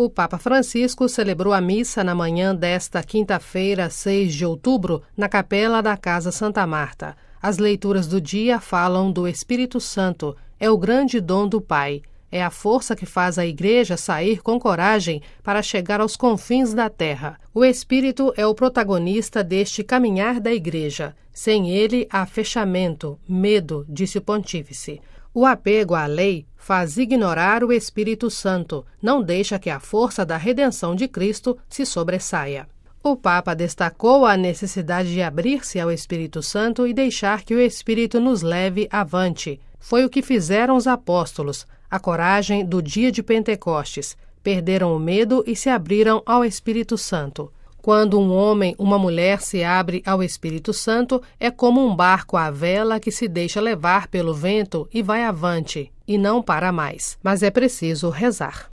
O Papa Francisco celebrou a missa na manhã desta quinta-feira, 6 de outubro, na capela da Casa Santa Marta. As leituras do dia falam do Espírito Santo. É o grande dom do Pai. É a força que faz a Igreja sair com coragem para chegar aos confins da terra. O Espírito é o protagonista deste caminhar da Igreja. Sem ele há fechamento, medo, disse o Pontífice. O apego à lei faz ignorar o Espírito Santo, não deixa que a força da redenção de Cristo se sobressaia. O Papa destacou a necessidade de abrir-se ao Espírito Santo e deixar que o Espírito nos leve avante. Foi o que fizeram os apóstolos, a coragem do dia de Pentecostes. Perderam o medo e se abriram ao Espírito Santo. Quando um homem, uma mulher se abre ao Espírito Santo, é como um barco à vela que se deixa levar pelo vento e vai avante, e não para mais. Mas é preciso rezar.